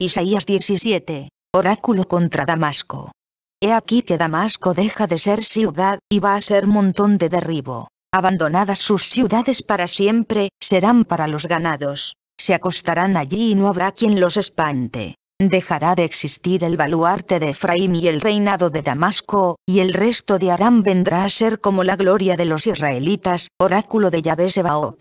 Isaías 17. Oráculo contra Damasco. He aquí que Damasco deja de ser ciudad, y va a ser montón de derribo. Abandonadas sus ciudades para siempre, serán para los ganados. Se acostarán allí y no habrá quien los espante. Dejará de existir el baluarte de Efraín y el reinado de Damasco, y el resto de Aram vendrá a ser como la gloria de los israelitas, oráculo de Yahvé Sebaot.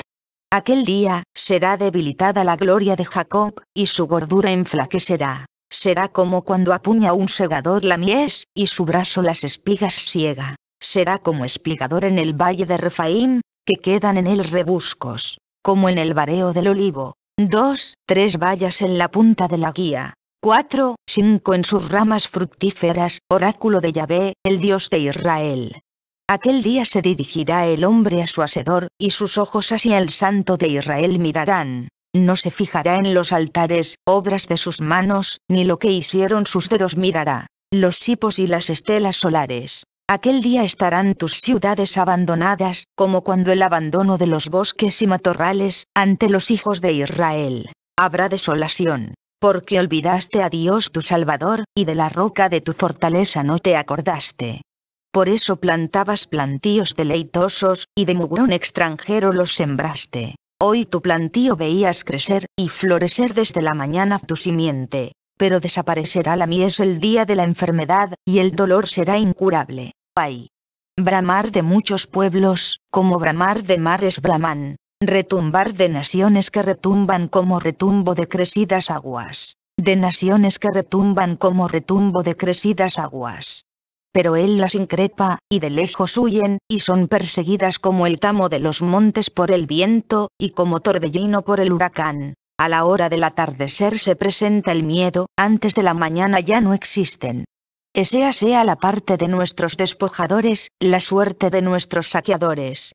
Aquel día, será debilitada la gloria de Jacob, y su gordura enflaquecerá. Será como cuando apuña un segador la mies, y su brazo las espigas ciega. Será como espigador en el valle de Refaim, que quedan en él rebuscos, como en el vareo del olivo. Dos, tres vallas en la punta de la guía. Cuatro, cinco en sus ramas fructíferas, oráculo de Yahvé, el Dios de Israel. Aquel día se dirigirá el hombre a su hacedor, y sus ojos hacia el santo de Israel mirarán. No se fijará en los altares, obras de sus manos, ni lo que hicieron sus dedos mirará. Los sipos y las estelas solares. Aquel día estarán tus ciudades abandonadas, como cuando el abandono de los bosques y matorrales, ante los hijos de Israel. Habrá desolación porque olvidaste a Dios tu Salvador, y de la roca de tu fortaleza no te acordaste por eso plantabas plantíos deleitosos, y de mugrón extranjero los sembraste. Hoy tu plantío veías crecer y florecer desde la mañana tu simiente, pero desaparecerá la mies el día de la enfermedad, y el dolor será incurable. Ay. Bramar de muchos pueblos, como bramar de mares braman, retumbar de naciones que retumban como retumbo de crecidas aguas, de naciones que retumban como retumbo de crecidas aguas pero él las increpa, y de lejos huyen, y son perseguidas como el tamo de los montes por el viento, y como torbellino por el huracán. A la hora del atardecer se presenta el miedo, antes de la mañana ya no existen. Esa sea la parte de nuestros despojadores, la suerte de nuestros saqueadores.